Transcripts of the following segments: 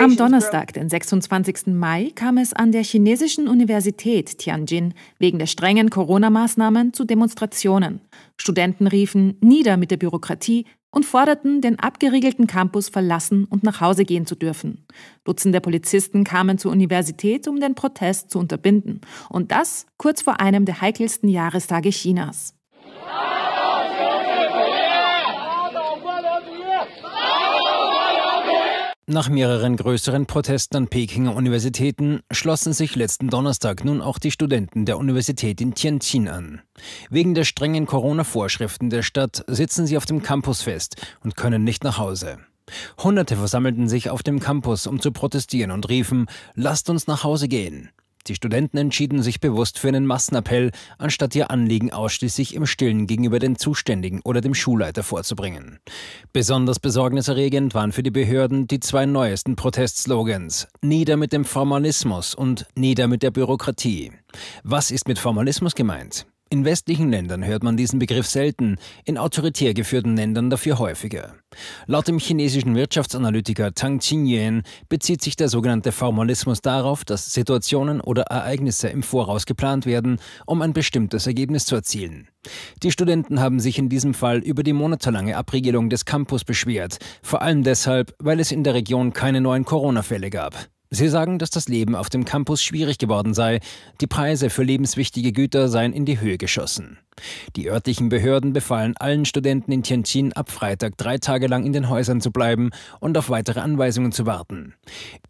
Am Donnerstag, den 26. Mai, kam es an der chinesischen Universität Tianjin wegen der strengen Corona-Maßnahmen zu Demonstrationen. Studenten riefen nieder mit der Bürokratie und forderten, den abgeriegelten Campus verlassen und nach Hause gehen zu dürfen. Dutzende Polizisten kamen zur Universität, um den Protest zu unterbinden. Und das kurz vor einem der heikelsten Jahrestage Chinas. Nach mehreren größeren Protesten an Pekinger Universitäten schlossen sich letzten Donnerstag nun auch die Studenten der Universität in Tianjin an. Wegen der strengen Corona-Vorschriften der Stadt sitzen sie auf dem Campus fest und können nicht nach Hause. Hunderte versammelten sich auf dem Campus, um zu protestieren und riefen, lasst uns nach Hause gehen. Die Studenten entschieden sich bewusst für einen Massenappell, anstatt ihr Anliegen ausschließlich im Stillen gegenüber den Zuständigen oder dem Schulleiter vorzubringen. Besonders besorgniserregend waren für die Behörden die zwei neuesten Protestslogans Nieder mit dem Formalismus und Nieder mit der Bürokratie. Was ist mit Formalismus gemeint? In westlichen Ländern hört man diesen Begriff selten, in autoritär geführten Ländern dafür häufiger. Laut dem chinesischen Wirtschaftsanalytiker Tang Qingyuan bezieht sich der sogenannte Formalismus darauf, dass Situationen oder Ereignisse im Voraus geplant werden, um ein bestimmtes Ergebnis zu erzielen. Die Studenten haben sich in diesem Fall über die monatelange Abriegelung des Campus beschwert, vor allem deshalb, weil es in der Region keine neuen Corona-Fälle gab. Sie sagen, dass das Leben auf dem Campus schwierig geworden sei, die Preise für lebenswichtige Güter seien in die Höhe geschossen. Die örtlichen Behörden befahlen allen Studenten in Tianjin ab Freitag drei Tage lang in den Häusern zu bleiben und auf weitere Anweisungen zu warten.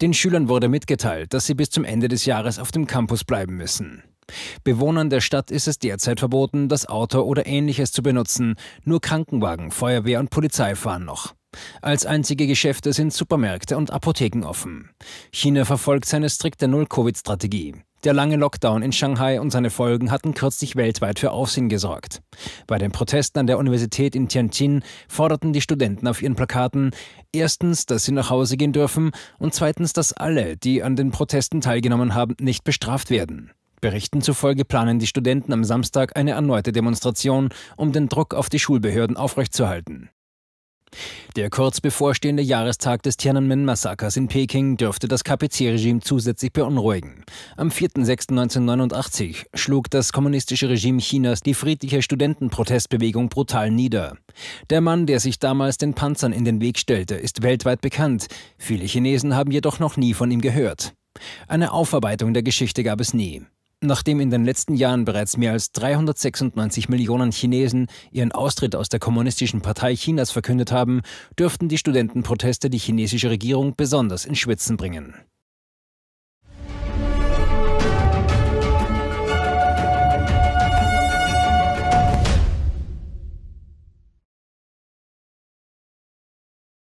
Den Schülern wurde mitgeteilt, dass sie bis zum Ende des Jahres auf dem Campus bleiben müssen. Bewohnern der Stadt ist es derzeit verboten, das Auto oder ähnliches zu benutzen, nur Krankenwagen, Feuerwehr und Polizei fahren noch. Als einzige Geschäfte sind Supermärkte und Apotheken offen. China verfolgt seine strikte Null-Covid-Strategie. Der lange Lockdown in Shanghai und seine Folgen hatten kürzlich weltweit für Aufsehen gesorgt. Bei den Protesten an der Universität in Tianjin forderten die Studenten auf ihren Plakaten erstens, dass sie nach Hause gehen dürfen und zweitens, dass alle, die an den Protesten teilgenommen haben, nicht bestraft werden. Berichten zufolge planen die Studenten am Samstag eine erneute Demonstration, um den Druck auf die Schulbehörden aufrechtzuerhalten. Der kurz bevorstehende Jahrestag des Tiananmen-Massakers in Peking dürfte das KPC-Regime zusätzlich beunruhigen. Am 4.6.1989 schlug das kommunistische Regime Chinas die friedliche Studentenprotestbewegung brutal nieder. Der Mann, der sich damals den Panzern in den Weg stellte, ist weltweit bekannt. Viele Chinesen haben jedoch noch nie von ihm gehört. Eine Aufarbeitung der Geschichte gab es nie. Nachdem in den letzten Jahren bereits mehr als 396 Millionen Chinesen ihren Austritt aus der Kommunistischen Partei Chinas verkündet haben, dürften die Studentenproteste die chinesische Regierung besonders in Schwitzen bringen.